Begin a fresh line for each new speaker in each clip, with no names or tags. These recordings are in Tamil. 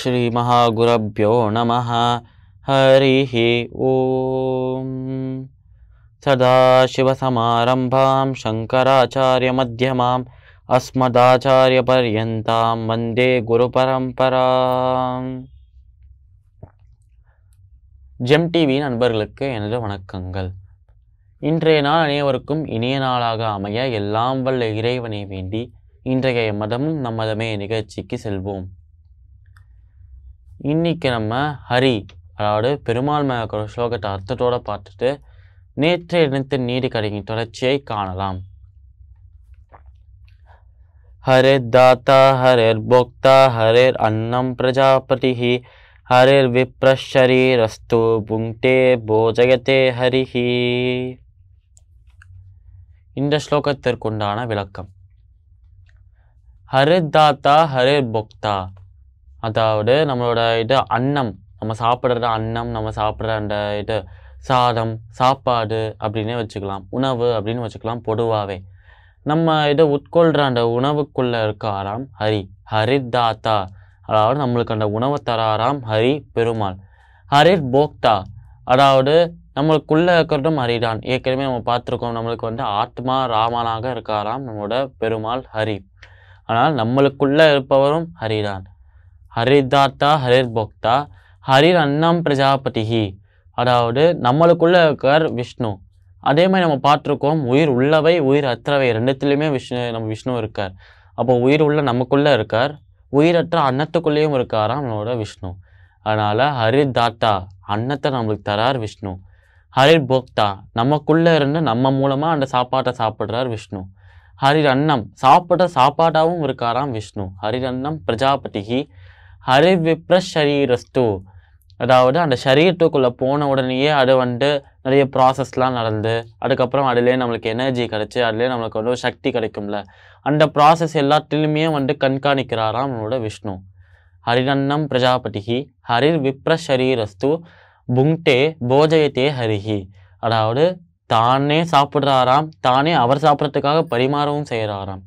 ஸ்ரீமஹாகுரப்போ நம हरिः ॐ सदाशिवसमारम्भां शङ्कराचार्यमध्यमाम् வந்தே குரு பரம்பரா ஜெம் டிவி நண்பர்களுக்கு எனது வணக்கங்கள் இன்றைய நாள் அனைவருக்கும் இனிய நாளாக அமைய எல்லாம் வல்ல இறைவனை வேண்டி இன்றைய மதமும் நம்மதமே நிகழ்ச்சிக்கு செல்வோம் இன்றைக்கி நம்ம ஹரி அதாவது பெருமாள் மயக்கோட ஸ்லோகத்தை அர்த்தத்தோடு பார்த்துட்டு நேற்றைய இணைத்து நீடி கடையின் தொடர்ச்சியை காணலாம் ஹரேர் தாத்தா ஹரேர் போக்தா ஹரேர் அன்னம் பிரஜாபதி ஹரேர் விப்ரஷரீரஸ்து புங்கே போஜகதே ஹரிஹி இந்த ஸ்லோகத்திற்குண்டான விளக்கம் ஹரிதாத்தா ஹரேர் போக்தா அதாவது நம்மளோட இது அன்னம் நம்ம சாப்பிட்ற அன்னம் நம்ம சாப்பிட்ற அந்த இது சாதம் சாப்பாடு அப்படின்னே வச்சுக்கலாம் உணவு அப்படின்னு வச்சுக்கலாம் பொதுவாகவே நம்ம இதை உட்கொள்கிற அந்த உணவுக்குள்ளே இருக்க ஆறாம் ஹரி ஹரிதாத்தா அதாவது நம்மளுக்கு அந்த உணவை தராராம் ஹரி பெருமாள் ஹரிர் போக்தா அதாவது நம்மளுக்குள்ளே இருக்கிறதும் ஹரிதான் ஏற்கனவே நம்ம பார்த்துருக்கோம் நம்மளுக்கு வந்து ஆத்மா ராமனாக இருக்காராம் நம்மளோட பெருமாள் ஹரி ஆனால் நம்மளுக்குள்ளே இருப்பவரும் ஹரிதான் ஹரிதாத்தா ஹரிர் போக்தா ஹரிர் அன்னம் பிரஜாபதிஹி அதாவது நம்மளுக்குள்ளே இருக்கார் விஷ்ணு அதே மாதிரி நம்ம பார்த்துருக்கோம் உயிர் உள்ளவை உயிர் அற்றவை ரெண்டுத்துலேயுமே விஷ்ணு நம்ம விஷ்ணு இருக்கார் அப்போ உயிர் உள்ள நமக்குள்ளே இருக்கார் உயிரற்ற அன்னத்துக்குள்ளேயும் இருக்காராம் நம்மளோட விஷ்ணு அதனால் ஹரிர் தாத்தா அன்னத்தை நம்மளுக்கு தரார் விஷ்ணு ஹரிர் போக்தா நமக்குள்ளே இருந்து நம்ம மூலமாக அந்த சாப்பாட்டை சாப்பிட்றார் விஷ்ணு ஹரிர் அன்னம் சாப்பிட்ற சாப்பாடாகவும் இருக்காராம் விஷ்ணு ஹரிர் அன்னம் பிரஜாபதிகி ஹரி ஷரீரஸ்து அதாவது அந்த சரீரத்துக்குள்ளே போன உடனேயே அது வந்துட்டு நிறைய ப்ராசஸ்லாம் நடந்து அதுக்கப்புறம் அதுலேயே நம்மளுக்கு எனர்ஜி கிடச்சி அதுலேயே நம்மளுக்கு வந்து சக்தி கிடைக்கும்ல அந்த ப்ராசஸ் எல்லாத்திலுமே வந்து கண்காணிக்கிறாராம் நம்மளோட விஷ்ணு ஹரிரன்னம் பிரஜாபதிஹி ஹரிர் விப்ர சரீரஸ்து புங்டே போஜயத்தே ஹரிஹி அதாவது தானே சாப்பிட்றாராம் தானே அவர் சாப்பிட்றதுக்காக பரிமாறவும் செய்கிறாராம்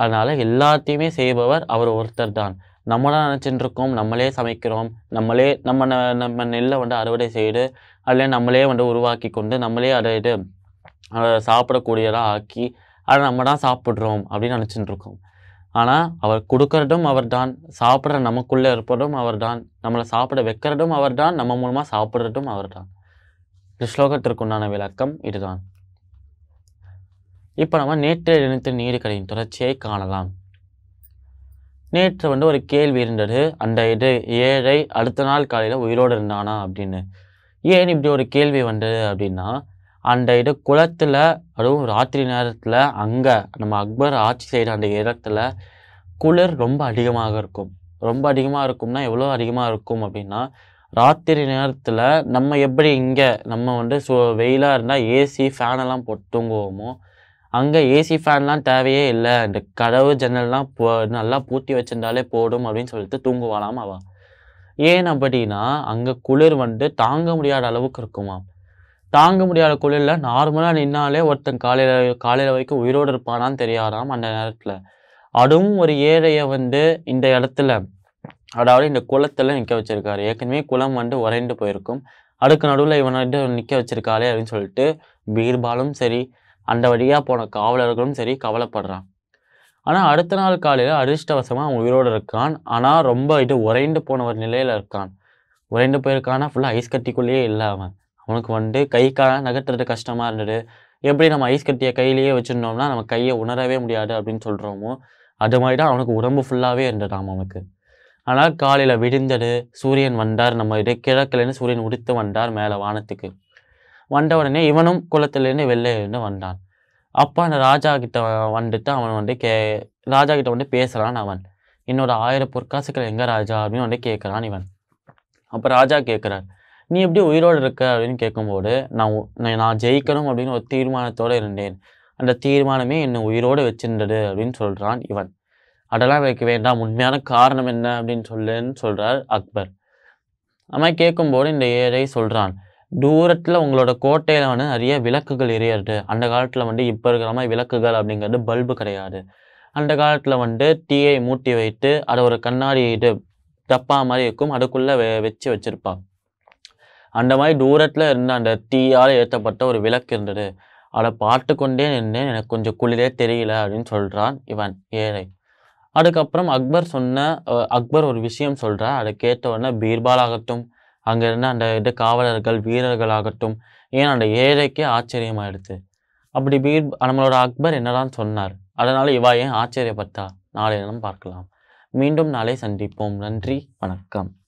அதனால் எல்லாத்தையுமே செய்பவர் அவர் ஒருத்தர் தான் நம்மளாக நினச்சிட்டு இருக்கோம் நம்மளே சமைக்கிறோம் நம்மளே நம்ம நம்ம நெல்லை வந்து அறுவடை செய்து அதில் நம்மளே வந்து உருவாக்கி கொண்டு நம்மளே அதை இது அதை சாப்பிடக்கூடியதாக ஆக்கி அதை நம்ம தான் சாப்பிட்றோம் அப்படின்னு நினச்சிட்டு இருக்கோம் ஆனால் அவர் கொடுக்கறதும் அவர் தான் சாப்பிட்ற நமக்குள்ளே இருப்பதும் அவர் தான் நம்மளை சாப்பிட வைக்கிறதும் அவர் தான் நம்ம மூலமாக சாப்பிட்றதும் அவர் தான் இந்த ஸ்லோகத்திற்குண்டான விளக்கம் இதுதான் இப்போ நம்ம நேற்றைய நீர் கடையின் தொடர்ச்சியை காணலாம் நேற்று வந்து ஒரு கேள்வி இருந்தது அந்த இது ஏழை அடுத்த நாள் காலையில் உயிரோடு இருந்தானா அப்படின்னு ஏன் இப்படி ஒரு கேள்வி வந்தது அப்படின்னா அந்த இது குளத்தில் அதுவும் ராத்திரி நேரத்தில் அங்கே நம்ம அக்பர் ஆட்சி செய்கிற அந்த இடத்துல குளிர் ரொம்ப அதிகமாக இருக்கும் ரொம்ப அதிகமாக இருக்கும்னா எவ்வளோ அதிகமாக இருக்கும் அப்படின்னா ராத்திரி நேரத்தில் நம்ம எப்படி இங்கே நம்ம வந்து சு வெயிலாக இருந்தால் ஏசி ஃபேனெல்லாம் போட்டு தூங்குவோமோ அங்கே ஏசி ஃபேன்லாம் தேவையே இல்லை இந்த கதவு ஜன்னல்லாம் போ நல்லா பூட்டி வச்சிருந்தாலே போடும் அப்படின்னு சொல்லிட்டு தூங்குவாளாம் அவள் ஏன் அப்படின்னா அங்கே குளிர் வந்து தாங்க முடியாத அளவுக்கு இருக்குமா தாங்க முடியாத குளிரில் நார்மலாக நின்னாலே ஒருத்தன் காலையில் காலையில் வரைக்கும் உயிரோடு இருப்பானான்னு தெரியாதாம் அந்த நேரத்தில் அதுவும் ஒரு ஏழையை வந்து இந்த இடத்துல அதாவது இந்த குளத்தில் நிற்க வச்சுருக்காரு ஏற்கனவே குளம் வந்து உறைந்து போயிருக்கும் அதுக்கு நடுவில் இவன் வந்து நிற்க வச்சுருக்காளே அப்படின்னு சொல்லிட்டு பீர்பாலும் சரி அந்த வழியாக போன காவலர்களும் சரி கவலைப்படுறான் ஆனால் அடுத்த நாள் காலையில் அதிர்ஷ்டவசமாக அவன் உயிரோடு இருக்கான் ஆனால் ரொம்ப இது உறைந்து போன ஒரு நிலையில் இருக்கான் உறைந்து போயிருக்கானா ஃபுல்லாக ஐஸ் கட்டிக்குள்ளேயே இல்லை அவன் அவனுக்கு வந்து கை கால நகர்த்துறது கஷ்டமாக இருந்தது எப்படி நம்ம ஐஸ் கட்டியை கையிலேயே வச்சுருந்தோம்னா நம்ம கையை உணரவே முடியாது அப்படின்னு சொல்கிறோமோ அது மாதிரி தான் அவனுக்கு உடம்பு ஃபுல்லாகவே இருந்ததாம் அவனுக்கு ஆனால் காலையில் விடிந்தது சூரியன் வந்தார் நம்ம இதே கிழக்குலேருந்து சூரியன் உடுத்து வந்தார் மேலே வானத்துக்கு வந்த உடனே இவனும் குளத்திலேருந்து வெளிலேருந்து வந்தான் அப்போ அந்த ராஜா கிட்ட வந்துட்டு அவன் வந்து கே ராஜா கிட்ட வந்து பேசுகிறான் அவன் என்னோட ஆயிரம் பொற்காசுகள் எங்கே ராஜா அப்படின்னு வந்து கேட்குறான் இவன் அப்போ ராஜா கேட்குறார் நீ எப்படி உயிரோடு இருக்க அப்படின்னு கேட்கும்போது நான் நான் ஜெயிக்கணும் அப்படின்னு ஒரு தீர்மானத்தோடு இருந்தேன் அந்த தீர்மானமே என்னை உயிரோடு வச்சிருந்தது அப்படின்னு சொல்கிறான் இவன் அதெல்லாம் வைக்க வேண்டாம் உண்மையான காரணம் என்ன அப்படின்னு சொல்லுன்னு சொல்கிறார் அக்பர் அம்மா கேட்கும்போது இந்த ஏழை சொல்கிறான் தூரத்தில் உங்களோட கோட்டையில் வந்து நிறைய விளக்குகள் எரியறது அந்த காலத்தில் வந்து இப்போ இருக்கிற மாதிரி விளக்குகள் அப்படிங்கிறது பல்பு கிடையாது அந்த காலத்தில் வந்து டீயை மூட்டி வைத்து அதை ஒரு கண்ணாடி இது டப்பா மாதிரி இருக்கும் அதுக்குள்ளே வெ வச்சு வச்சுருப்பாள் அந்த மாதிரி தூரத்தில் இருந்த அந்த டீயால் ஏற்றப்பட்ட ஒரு விளக்கு இருந்தது அதை பார்த்து கொண்டே நின்று எனக்கு கொஞ்சம் குளிரே தெரியல அப்படின்னு சொல்கிறான் இவன் ஏழை அதுக்கப்புறம் அக்பர் சொன்ன அக்பர் ஒரு விஷயம் சொல்கிறார் அதை கேட்ட உடனே பீர்பாலாகட்டும் அங்கே இருந்த அந்த இது காவலர்கள் வீரர்கள் ஆகட்டும் ஏன் அந்த ஏழைக்கே ஆச்சரியமாயிடுது அப்படி பீர் நம்மளோட அக்பர் என்னதான் சொன்னார் அதனால் இவா ஏன் ஆச்சரியப்பட்டா நாளை தினம் பார்க்கலாம் மீண்டும் நாளை சந்திப்போம் நன்றி வணக்கம்